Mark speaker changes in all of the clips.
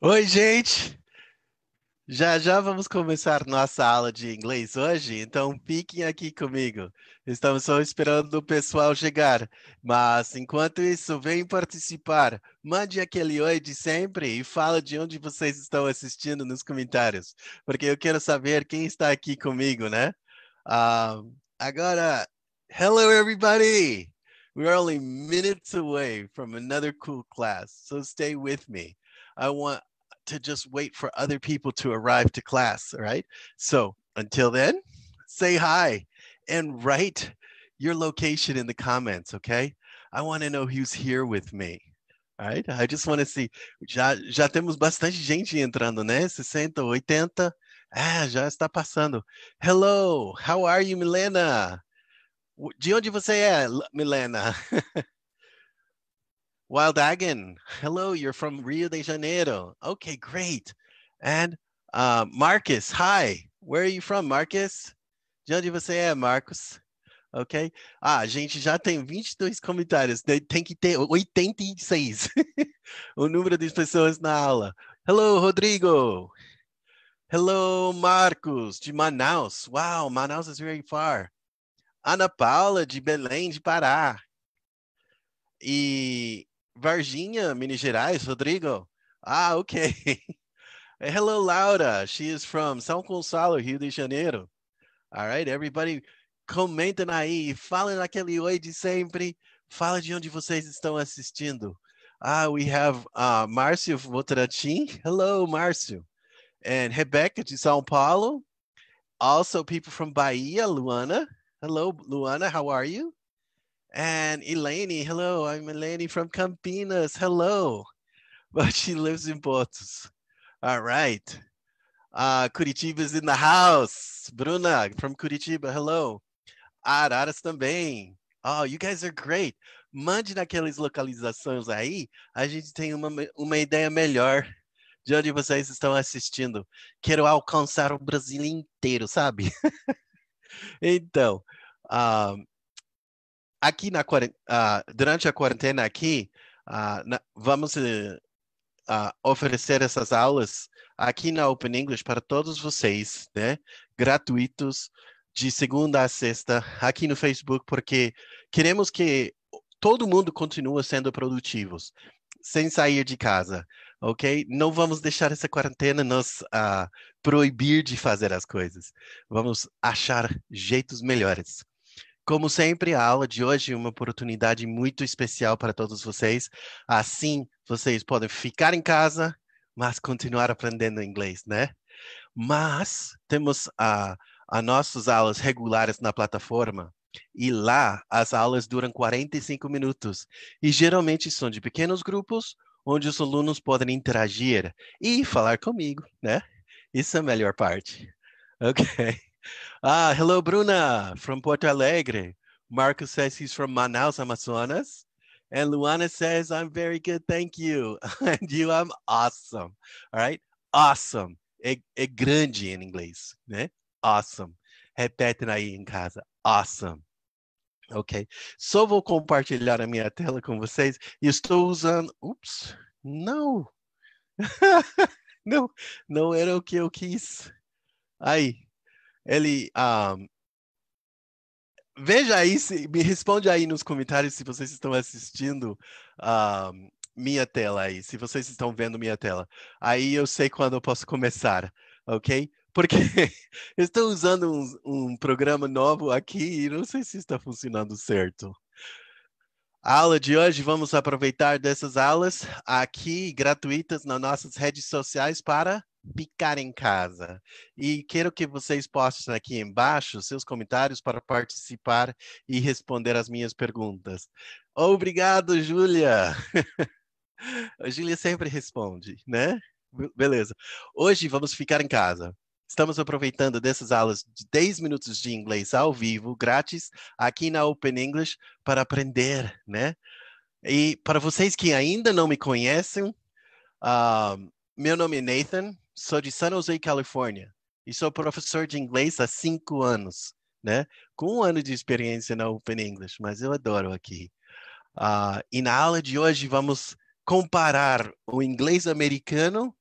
Speaker 1: Oi, gente! Já já vamos começar nossa aula de inglês hoje, então fiquem aqui comigo. Estamos só esperando o pessoal chegar, mas enquanto isso, vem participar. Mande aquele oi de sempre e fala de onde vocês estão assistindo nos comentários, porque eu quero saber quem está aqui comigo, né? Uh, agora, hello everybody! We're only minutes away from another cool class, so stay with me. I want to just wait for other people to arrive to class, right? So until then, say hi and write your location in the comments, okay? I want to know who's here with me. All right? I just want to see. Já, já temos bastante gente entrando, né? 60, 80. Ah, já está passando. Hello, how are you, Milena? De onde você é, Milena? Wildagen, hello, you're from Rio de Janeiro. Okay, great. And uh, Marcus, hi, where are you from, Marcus? De onde você é, Marcos? Ok? Ah, a gente já tem 22 comentários, né, tem que ter 86 o número de pessoas na aula. Hello, Rodrigo. Hello, Marcos, de Manaus. Wow, Manaus is very far. Ana Paula, de Belém, de Pará. E Varginha, Minas Gerais, Rodrigo. Ah, ok. Hello, Laura. She is from São Gonçalo, Rio de Janeiro. All right, everybody, comentem aí, falem aquele oi de sempre, fala de onde vocês estão assistindo. Ah, we have uh, Márcio Votratim. Hello, Márcio. And Rebecca de São Paulo. Also, people from Bahia, Luana. Hello, Luana, how are you? And Eleni, hello, I'm Eleni from Campinas, hello. But she lives in Portos. All right. Uh, Curitiba is in the house. Bruna from Curitiba, hello. Araras também. Oh, you guys are great. Mande naquelas localizações aí, a gente tem uma, uma ideia melhor de onde vocês estão assistindo. Quero alcançar o Brasil inteiro, sabe? então, um, ah, aqui na uh, durante a quarentena aqui, uh, na, vamos uh, oferecer essas aulas aqui na Open English para todos vocês, né? Gratuitos de segunda a sexta aqui no Facebook, porque queremos que todo mundo continue sendo produtivos, sem sair de casa, ok? Não vamos deixar essa quarentena nos uh, proibir de fazer as coisas. Vamos achar jeitos melhores. Como sempre, a aula de hoje é uma oportunidade muito especial para todos vocês. Assim, vocês podem ficar em casa, mas continuar aprendendo inglês, né? Mas temos a, a nossas aulas regulares na plataforma e lá as aulas duram 45 minutos e geralmente são de pequenos grupos onde os alunos podem interagir e falar comigo, né? Isso é a melhor parte. Ok. Ah, hello, Bruna, from Porto Alegre. Marcos says he's from Manaus, Amazonas. And Luana says, I'm very good, thank you. and you, I'm awesome. All right? Awesome. É, é grande em inglês, né? Awesome. Repetem aí em casa. Awesome. Ok. Só vou compartilhar a minha tela com vocês. Estou usando. Ups, não. não, não era o que eu quis. Aí, ele. Um, ah, veja aí, se, me responde aí nos comentários se vocês estão assistindo um, ah, minha tela aí, se vocês estão vendo minha tela. Aí eu sei quando eu posso começar, ok? Porque eu estou usando um, um, programa novo aqui e não sei se está funcionando certo. A aula de hoje, vamos aproveitar dessas aulas aqui gratuitas nas nossas redes sociais para picar em casa. E quero que vocês postem aqui embaixo seus comentários para participar e responder as minhas perguntas. Obrigado, Júlia! A Júlia sempre responde, né? Beleza. Hoje vamos ficar em casa. Estamos aproveitando dessas aulas de 10 minutos de inglês ao vivo, grátis, aqui na Open English, para aprender, né? E para vocês que ainda não me conhecem, uh, meu nome é Nathan, sou de San Jose, Califórnia, e sou professor de inglês há cinco anos, né? Com um ano de experiência na Open English, mas eu adoro aqui. Uh, e na aula de hoje vamos comparar o inglês americano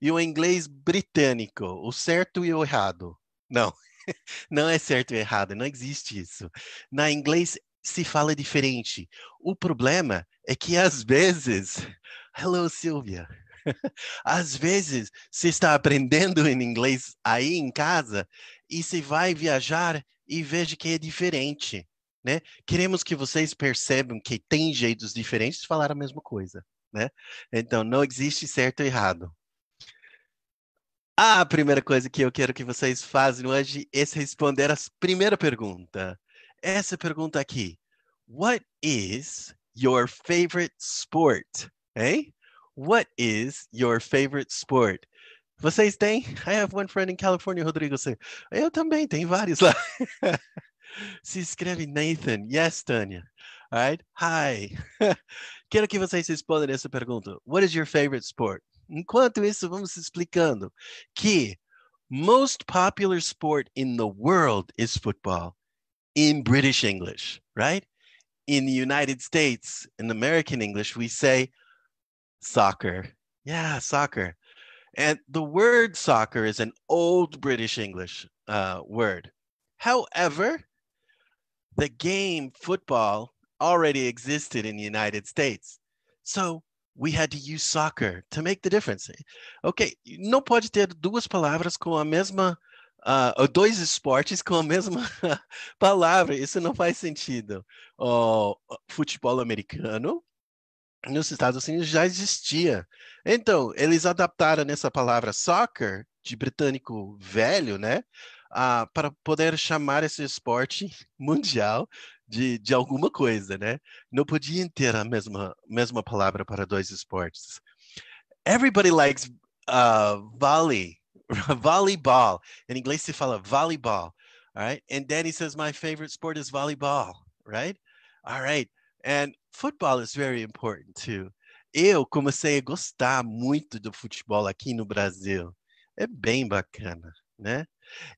Speaker 1: e o inglês britânico, o certo e o errado. Não, não é certo e errado, não existe isso. Na inglês se fala diferente. O problema é que às vezes. Hello, Silvia. Às vezes, se está aprendendo em inglês aí em casa e se vai viajar e veja que é diferente, né? Queremos que vocês percebam que tem jeitos diferentes de falar a mesma coisa, né? Então, não existe certo e errado. A primeira coisa que eu quero que vocês façam hoje é responder a primeira pergunta. Essa pergunta aqui. What is your favorite sport? Hein? what is your favorite sport? Vocês têm? I have one friend in California, Rodrigo Say, Eu também, tem vários lá. Se escreve Nathan. Yes, Tanya. All right. Hi. Quero que vocês respondam essa pergunta. What is your favorite sport? Enquanto isso, vamos explicando que most popular sport in the world is football in British English, right? In the United States, in American English, we say Soccer. Yeah, soccer. And the word soccer is an old British English uh, word. However, the game football already existed in the United States. So we had to use soccer to make the difference. Ok, não pode ter duas palavras com a mesma, uh, ou dois esportes com a mesma palavra, isso não faz sentido. Oh, futebol americano nos Estados Unidos já existia. Então, eles adaptaram essa palavra soccer, de britânico velho, né? para poder chamar esse esporte mundial de, de alguma coisa, né? Não podia ter a mesma, mesma palavra para dois esportes. Everybody likes uh, volley, volleyball. Em inglês se fala volleyball, all right? And Danny says, my favorite sport is volleyball, right? All right. And football is very important too. Eu comecei a gostar muito do futebol aqui no Brasil. É bem bacana, né?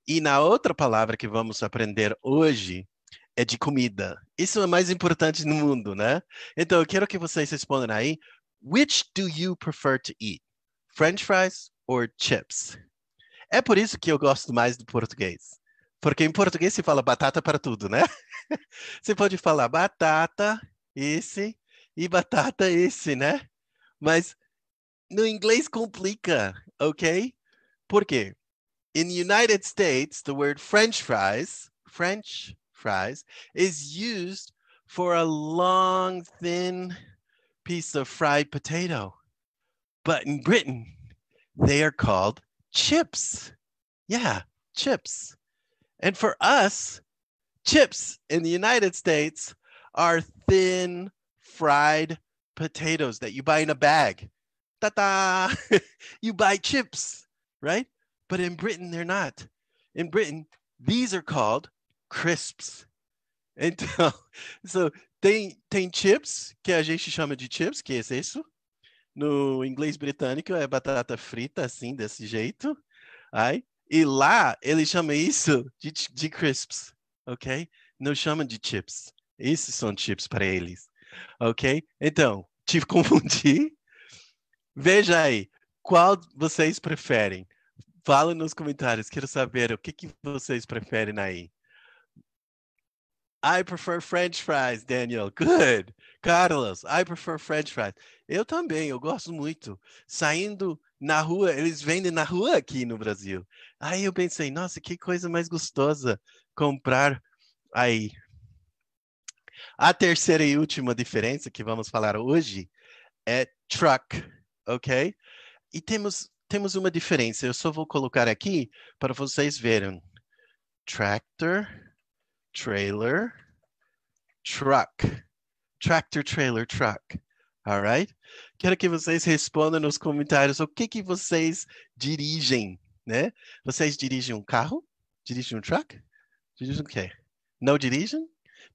Speaker 1: E na outra palavra que vamos aprender hoje é de comida. Isso é mais importante no mundo, né? Então eu quero que vocês respondam aí. Which do you prefer to eat? French fries or chips? É por isso que eu gosto mais do português. Porque em português se fala batata para tudo, né? Você pode falar batata esse e batata esse, né? Mas no inglês complica, ok? Por quê? In the United States, the word French fries, French fries, is used for a long, thin piece of fried potato. But in Britain, they are called chips. Yeah, chips. And for us, chips in the United States are thin fried potatoes that you buy in a bag. Ta da! you buy chips, right? But in Britain, they're not. In Britain, these are called crisps. Então, so, tem, tem chips, que a gente chama de chips, que é isso. No inglês britânico é batata frita, assim, desse jeito. Ai. E lá, eles chamam isso de, de crisps, ok? Não chamam de chips. Esses são chips para eles. Ok? Então, te confundi? Veja aí, qual vocês preferem? Fala nos comentários, quero saber o que, que vocês preferem aí. I prefer French fries, Daniel. Good. Carlos, I prefer French fries. Eu também, eu gosto muito. Saindo na rua, eles vendem na rua aqui no Brasil. Aí eu pensei, nossa, que coisa mais gostosa comprar aí a terceira e última diferença que vamos falar hoje é truck, ok? E temos, temos uma diferença, eu só vou colocar aqui para vocês verem. Tractor, trailer, truck. Tractor, trailer, truck. right? Quero que vocês respondam nos comentários o que, que vocês dirigem, né? Vocês dirigem um carro? Dirigem um truck? Dirigem o quê? Não dirigem?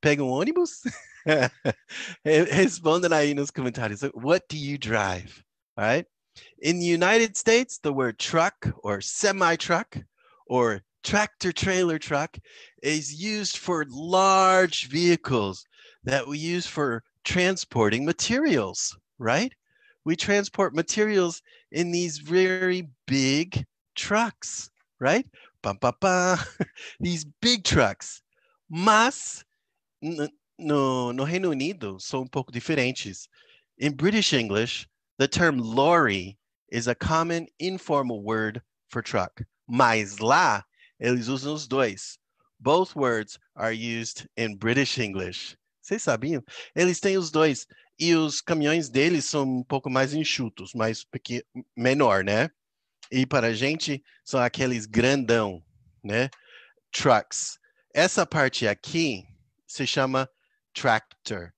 Speaker 1: pega um ônibus? Respondam aí nos comentários. What do you drive? All right. In the United States, the word truck or semi truck or tractor trailer truck is used for large vehicles that we use for transporting materials, right? We transport materials in these very big trucks, right? Bum, bum, bum. these big trucks. Mas no, no Reino Unido são um pouco diferentes. In British English, the term lorry is a common informal word for truck. Mas lá, eles usam os dois. Both words are used in British English. Vocês sabiam? Eles têm os dois. E os caminhões deles são um pouco mais enxutos, mais pequeno, menor, né? E para a gente, são aqueles grandão, né? Trucks. Essa parte aqui, se chama tractor,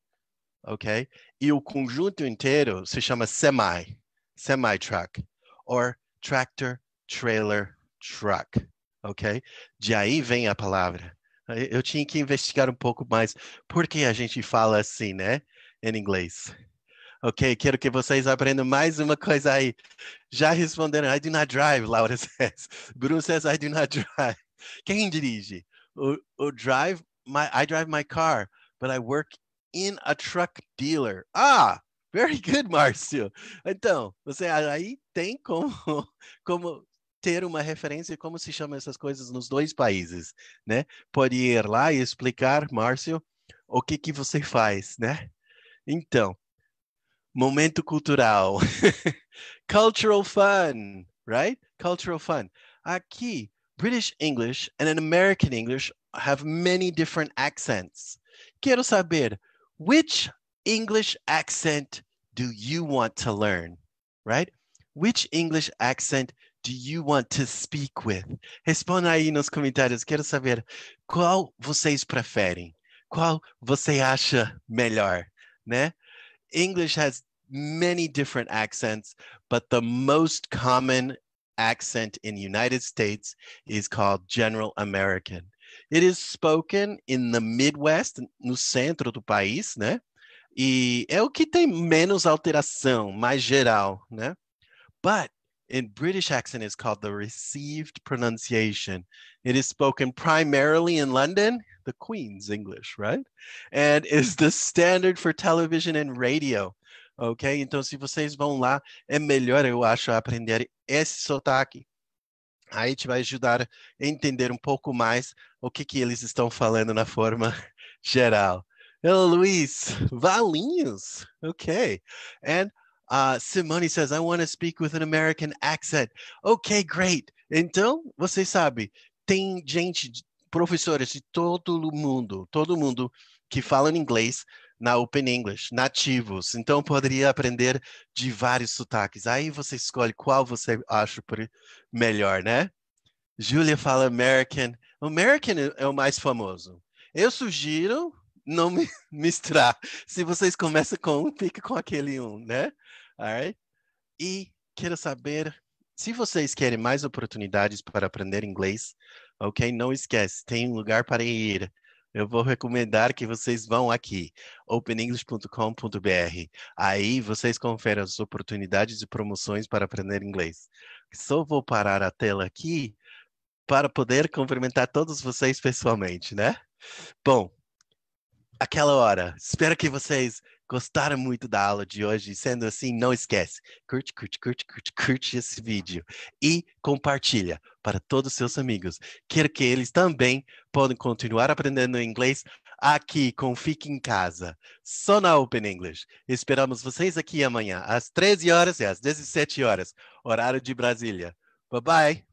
Speaker 1: ok? E o conjunto inteiro se chama semi, semi-truck, or tractor trailer truck, ok? De aí vem a palavra. Eu tinha que investigar um pouco mais por que a gente fala assim, né, em inglês. Ok, quero que vocês aprendam mais uma coisa aí. Já responderam, I do not drive, Laura says. Bruno says, I do not drive. Quem dirige? O, o drive my I drive my car, but I work in a truck dealer. Ah, very good, Márcio. Então, você aí tem como como ter uma referência como se chamam essas coisas nos dois países, né? Pode ir lá e explicar, Márcio, o que que você faz, né? Então, momento cultural. Cultural fun, right? Cultural fun. Aqui, British English and American English have many different accents. Quiero saber which English accent do you want to learn, right? Which English accent do you want to speak with? Responda aí nos comentários. Quero saber qual vocês preferem, qual você acha melhor, né? English has many different accents, but the most common accent in United States is called General American. It is spoken in the Midwest, no centro do país, né? E é o que tem menos alteração, mais geral, né? But in British accent it's called the received pronunciation. It is spoken primarily in London, the Queen's English, right? And is the standard for television and radio. Ok? Então, se vocês vão lá, é melhor, eu acho, aprender esse sotaque. Aí te vai ajudar a entender um pouco mais o que, que eles estão falando na forma geral. Hello, Luis. Valinhos. Okay. And uh, Simone says, I want to speak with an American accent. Okay, great. Então, você sabe, tem gente, professores de todo mundo, todo mundo que fala inglês na Open English, nativos. Então, poderia aprender de vários sotaques. Aí você escolhe qual você acha melhor, né? Julia fala American American é o mais famoso. Eu sugiro não me misturar. Se vocês começam com um, fica com aquele um, né? Alright? E quero saber se vocês querem mais oportunidades para aprender inglês, ok? Não esquece, tem um lugar para ir. Eu vou recomendar que vocês vão aqui, openenglish.com.br. Aí vocês conferem as oportunidades e promoções para aprender inglês. Só vou parar a tela aqui para poder cumprimentar todos vocês pessoalmente, né? Bom, aquela hora. Espero que vocês gostaram muito da aula de hoje. Sendo assim, não esquece, curte, curte, curte, curte, curte esse vídeo e compartilha para todos os seus amigos. Quero que eles também possam continuar aprendendo inglês aqui com Fique em Casa, só na Open English. Esperamos vocês aqui amanhã, às 13 horas e às 17 horas, horário de Brasília. Bye bye!